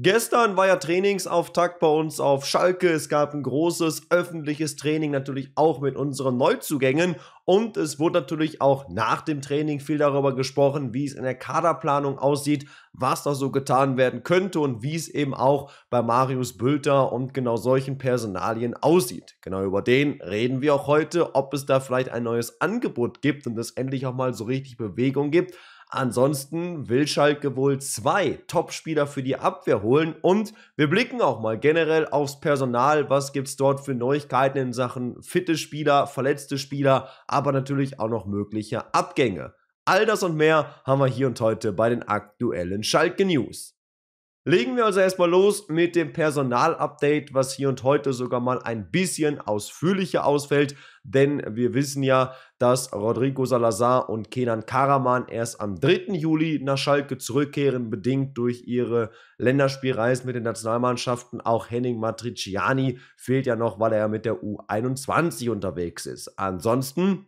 Gestern war ja Trainingsauftakt bei uns auf Schalke. Es gab ein großes öffentliches Training natürlich auch mit unseren Neuzugängen. Und es wurde natürlich auch nach dem Training viel darüber gesprochen, wie es in der Kaderplanung aussieht, was da so getan werden könnte und wie es eben auch bei Marius Bülter und genau solchen Personalien aussieht. Genau über den reden wir auch heute, ob es da vielleicht ein neues Angebot gibt und es endlich auch mal so richtig Bewegung gibt. Ansonsten will Schalke wohl zwei Top-Spieler für die Abwehr holen und wir blicken auch mal generell aufs Personal. Was gibt's dort für Neuigkeiten in Sachen fitte Spieler, verletzte Spieler, aber natürlich auch noch mögliche Abgänge. All das und mehr haben wir hier und heute bei den aktuellen Schalke News. Legen wir also erstmal los mit dem Personalupdate, was hier und heute sogar mal ein bisschen ausführlicher ausfällt, denn wir wissen ja, dass Rodrigo Salazar und Kenan Karaman erst am 3. Juli nach Schalke zurückkehren, bedingt durch ihre Länderspielreisen mit den Nationalmannschaften. Auch Henning Matriciani fehlt ja noch, weil er ja mit der U21 unterwegs ist. Ansonsten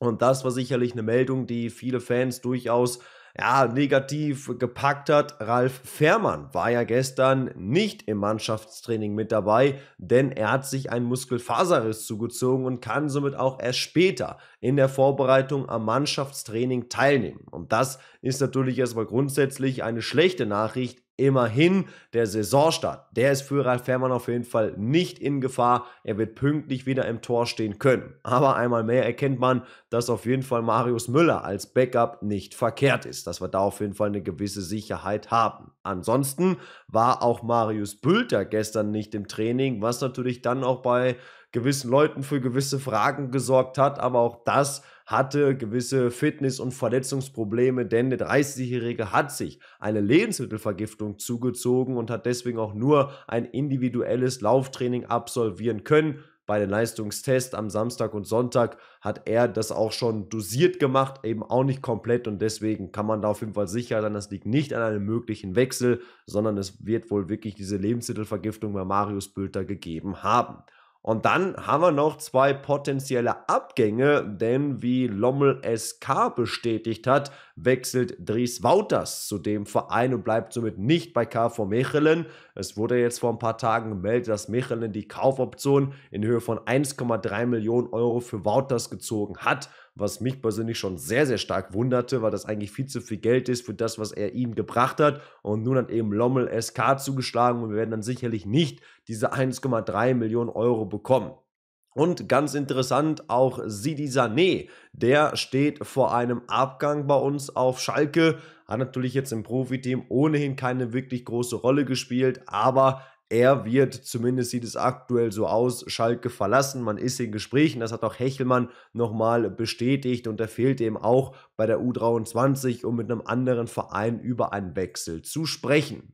und das war sicherlich eine Meldung, die viele Fans durchaus ja, negativ gepackt hat. Ralf Fährmann war ja gestern nicht im Mannschaftstraining mit dabei, denn er hat sich einen Muskelfaserriss zugezogen und kann somit auch erst später in der Vorbereitung am Mannschaftstraining teilnehmen. Und das ist natürlich erstmal grundsätzlich eine schlechte Nachricht Immerhin der Saisonstart, der ist für Ralf Fährmann auf jeden Fall nicht in Gefahr. Er wird pünktlich wieder im Tor stehen können. Aber einmal mehr erkennt man, dass auf jeden Fall Marius Müller als Backup nicht verkehrt ist, dass wir da auf jeden Fall eine gewisse Sicherheit haben. Ansonsten war auch Marius Bülter gestern nicht im Training, was natürlich dann auch bei gewissen Leuten für gewisse Fragen gesorgt hat, aber auch das hatte gewisse Fitness- und Verletzungsprobleme, denn der 30-Jährige hat sich eine Lebensmittelvergiftung zugezogen und hat deswegen auch nur ein individuelles Lauftraining absolvieren können. Bei den Leistungstests am Samstag und Sonntag hat er das auch schon dosiert gemacht, eben auch nicht komplett und deswegen kann man da auf jeden Fall sicher sein, das liegt nicht an einem möglichen Wechsel, sondern es wird wohl wirklich diese Lebensmittelvergiftung bei Marius Bülter gegeben haben. Und dann haben wir noch zwei potenzielle Abgänge, denn wie Lommel SK bestätigt hat, wechselt Dries Wouters zu dem Verein und bleibt somit nicht bei KV Mechelen. Es wurde jetzt vor ein paar Tagen gemeldet, dass Mechelen die Kaufoption in Höhe von 1,3 Millionen Euro für Wouters gezogen hat was mich persönlich schon sehr, sehr stark wunderte, weil das eigentlich viel zu viel Geld ist für das, was er ihm gebracht hat. Und nun hat eben Lommel SK zugeschlagen und wir werden dann sicherlich nicht diese 1,3 Millionen Euro bekommen. Und ganz interessant auch Sidi Sané, der steht vor einem Abgang bei uns auf Schalke, hat natürlich jetzt im Profiteam ohnehin keine wirklich große Rolle gespielt, aber er wird, zumindest sieht es aktuell so aus, Schalke verlassen. Man ist in Gesprächen, das hat auch Hechelmann nochmal bestätigt und er fehlt eben auch bei der U23, um mit einem anderen Verein über einen Wechsel zu sprechen.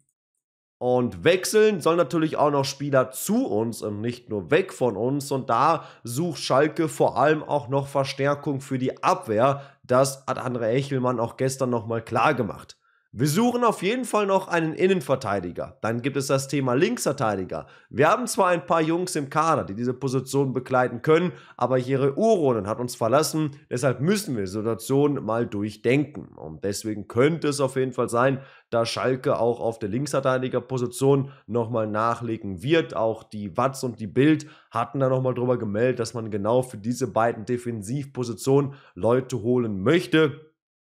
Und wechseln sollen natürlich auch noch Spieler zu uns und nicht nur weg von uns. Und da sucht Schalke vor allem auch noch Verstärkung für die Abwehr. Das hat André Echelmann auch gestern nochmal klar gemacht. Wir suchen auf jeden Fall noch einen Innenverteidiger. Dann gibt es das Thema Linksverteidiger. Wir haben zwar ein paar Jungs im Kader, die diese Position begleiten können, aber ihre Uronen hat uns verlassen. Deshalb müssen wir die Situation mal durchdenken. Und deswegen könnte es auf jeden Fall sein, dass Schalke auch auf der Linksverteidigerposition nochmal nachlegen wird. Auch die Watz und die Bild hatten da nochmal drüber gemeldet, dass man genau für diese beiden Defensivpositionen Leute holen möchte.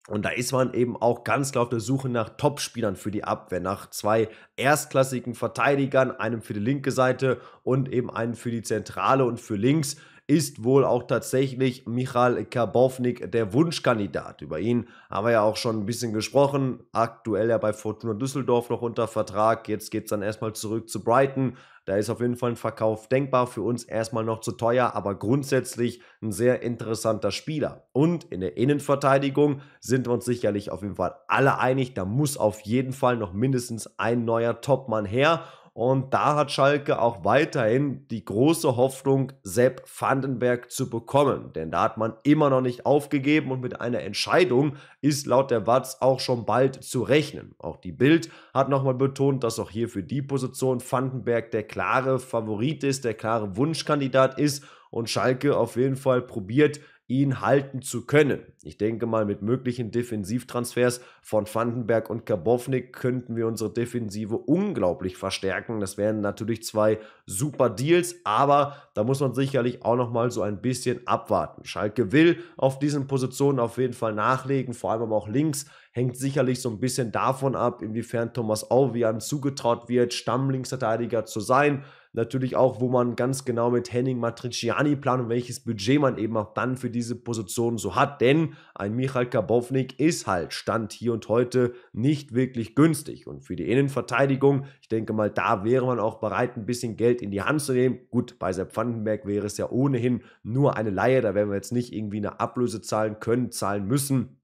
Und da ist man eben auch ganz klar auf der Suche nach Topspielern für die Abwehr, nach zwei erstklassigen Verteidigern, einem für die linke Seite und eben einen für die Zentrale und für links ist wohl auch tatsächlich Michal Karbovnik der Wunschkandidat. Über ihn haben wir ja auch schon ein bisschen gesprochen. Aktuell ja bei Fortuna Düsseldorf noch unter Vertrag. Jetzt geht es dann erstmal zurück zu Brighton. Da ist auf jeden Fall ein Verkauf denkbar, für uns erstmal noch zu teuer, aber grundsätzlich ein sehr interessanter Spieler. Und in der Innenverteidigung sind wir uns sicherlich auf jeden Fall alle einig, da muss auf jeden Fall noch mindestens ein neuer Topmann her. Und da hat Schalke auch weiterhin die große Hoffnung, Sepp Vandenberg zu bekommen. Denn da hat man immer noch nicht aufgegeben und mit einer Entscheidung ist laut der Watz auch schon bald zu rechnen. Auch die Bild hat nochmal betont, dass auch hier für die Position Vandenberg der klare Favorit ist, der klare Wunschkandidat ist und Schalke auf jeden Fall probiert, ihn halten zu können. Ich denke mal, mit möglichen Defensivtransfers von Vandenberg und Karbovnik könnten wir unsere Defensive unglaublich verstärken. Das wären natürlich zwei super Deals, aber da muss man sicherlich auch noch mal so ein bisschen abwarten. Schalke will auf diesen Positionen auf jeden Fall nachlegen, vor allem auch links Hängt sicherlich so ein bisschen davon ab, inwiefern Thomas Auvian zugetraut wird, Stammlinksverteidiger zu sein. Natürlich auch, wo man ganz genau mit Henning Matriciani plant und welches Budget man eben auch dann für diese Position so hat. Denn ein Michael Kabownik ist halt Stand hier und heute nicht wirklich günstig. Und für die Innenverteidigung, ich denke mal, da wäre man auch bereit, ein bisschen Geld in die Hand zu nehmen. Gut, bei Sepp Vandenberg wäre es ja ohnehin nur eine Laie, da werden wir jetzt nicht irgendwie eine Ablöse zahlen können, zahlen müssen.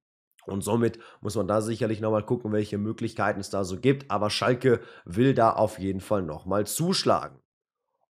Und somit muss man da sicherlich nochmal gucken, welche Möglichkeiten es da so gibt. Aber Schalke will da auf jeden Fall nochmal zuschlagen.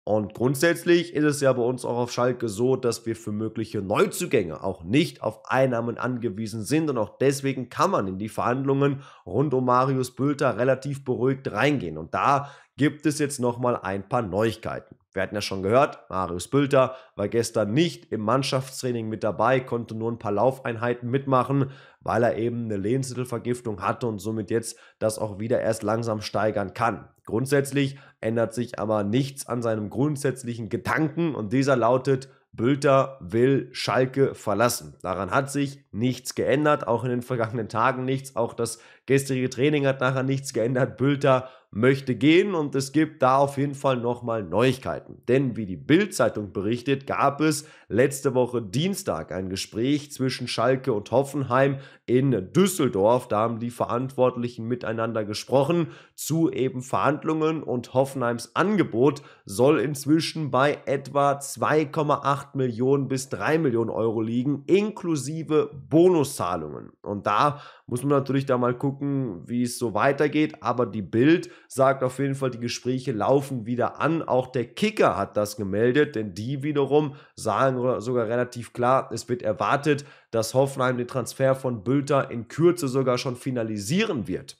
Und grundsätzlich ist es ja bei uns auch auf Schalke so, dass wir für mögliche Neuzugänge auch nicht auf Einnahmen angewiesen sind. Und auch deswegen kann man in die Verhandlungen rund um Marius Bülter relativ beruhigt reingehen. Und da gibt es jetzt nochmal ein paar Neuigkeiten. Wir hatten ja schon gehört, Marius Bülter war gestern nicht im Mannschaftstraining mit dabei, konnte nur ein paar Laufeinheiten mitmachen, weil er eben eine Lebensmittelvergiftung hatte und somit jetzt das auch wieder erst langsam steigern kann. Grundsätzlich ändert sich aber nichts an seinem grundsätzlichen Gedanken und dieser lautet, Bülter will Schalke verlassen. Daran hat sich nichts geändert, auch in den vergangenen Tagen nichts. Auch das gestrige Training hat nachher nichts geändert. Bülter möchte gehen und es gibt da auf jeden Fall nochmal Neuigkeiten. Denn wie die Bild-Zeitung berichtet, gab es letzte Woche Dienstag ein Gespräch zwischen Schalke und Hoffenheim in Düsseldorf. Da haben die Verantwortlichen miteinander gesprochen zu eben Verhandlungen und Hoffenheims Angebot soll inzwischen bei etwa 2,8 Millionen bis 3 Millionen Euro liegen, inklusive Bonuszahlungen. Und da muss man natürlich da mal gucken, wie es so weitergeht. Aber die Bild sagt auf jeden Fall, die Gespräche laufen wieder an. Auch der Kicker hat das gemeldet, denn die wiederum sagen sogar relativ klar, es wird erwartet, dass Hoffenheim den Transfer von Bülter in Kürze sogar schon finalisieren wird.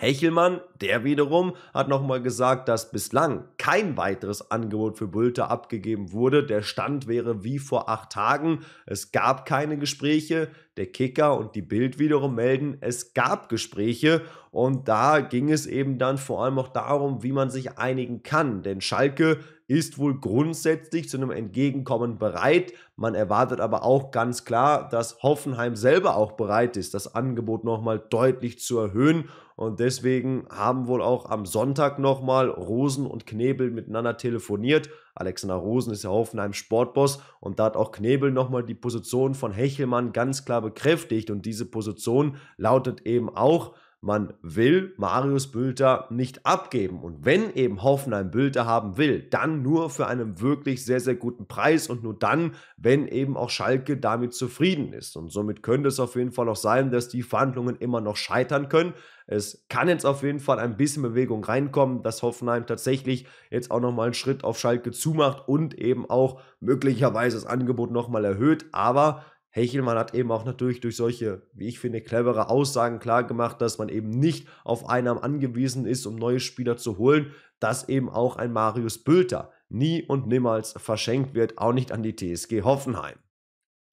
Hechelmann, der wiederum hat nochmal gesagt, dass bislang kein weiteres Angebot für Bulte abgegeben wurde. Der Stand wäre wie vor acht Tagen. Es gab keine Gespräche. Der Kicker und die Bild wiederum melden, es gab Gespräche und da ging es eben dann vor allem auch darum, wie man sich einigen kann. Denn Schalke ist wohl grundsätzlich zu einem Entgegenkommen bereit. Man erwartet aber auch ganz klar, dass Hoffenheim selber auch bereit ist, das Angebot nochmal deutlich zu erhöhen. Und deswegen haben wohl auch am Sonntag nochmal Rosen und Knebel miteinander telefoniert. Alexander Rosen ist ja Hoffenheim Sportboss und da hat auch Knebel nochmal die Position von Hechelmann ganz klar bekräftigt. Und diese Position lautet eben auch, man will Marius Bülter nicht abgeben. Und wenn eben Hoffenheim Bülter haben will, dann nur für einen wirklich sehr, sehr guten Preis und nur dann, wenn eben auch Schalke damit zufrieden ist. Und somit könnte es auf jeden Fall auch sein, dass die Verhandlungen immer noch scheitern können. Es kann jetzt auf jeden Fall ein bisschen Bewegung reinkommen, dass Hoffenheim tatsächlich jetzt auch nochmal einen Schritt auf Schalke zumacht und eben auch möglicherweise das Angebot nochmal erhöht. Aber Hechelmann hat eben auch natürlich durch solche, wie ich finde, clevere Aussagen klargemacht, dass man eben nicht auf Einnahmen angewiesen ist, um neue Spieler zu holen, dass eben auch ein Marius Bülter nie und niemals verschenkt wird, auch nicht an die TSG Hoffenheim.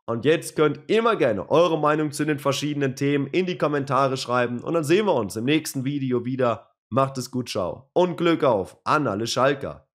Und jetzt könnt ihr immer gerne eure Meinung zu den verschiedenen Themen in die Kommentare schreiben und dann sehen wir uns im nächsten Video wieder. Macht es gut, ciao und Glück auf an alle Schalker.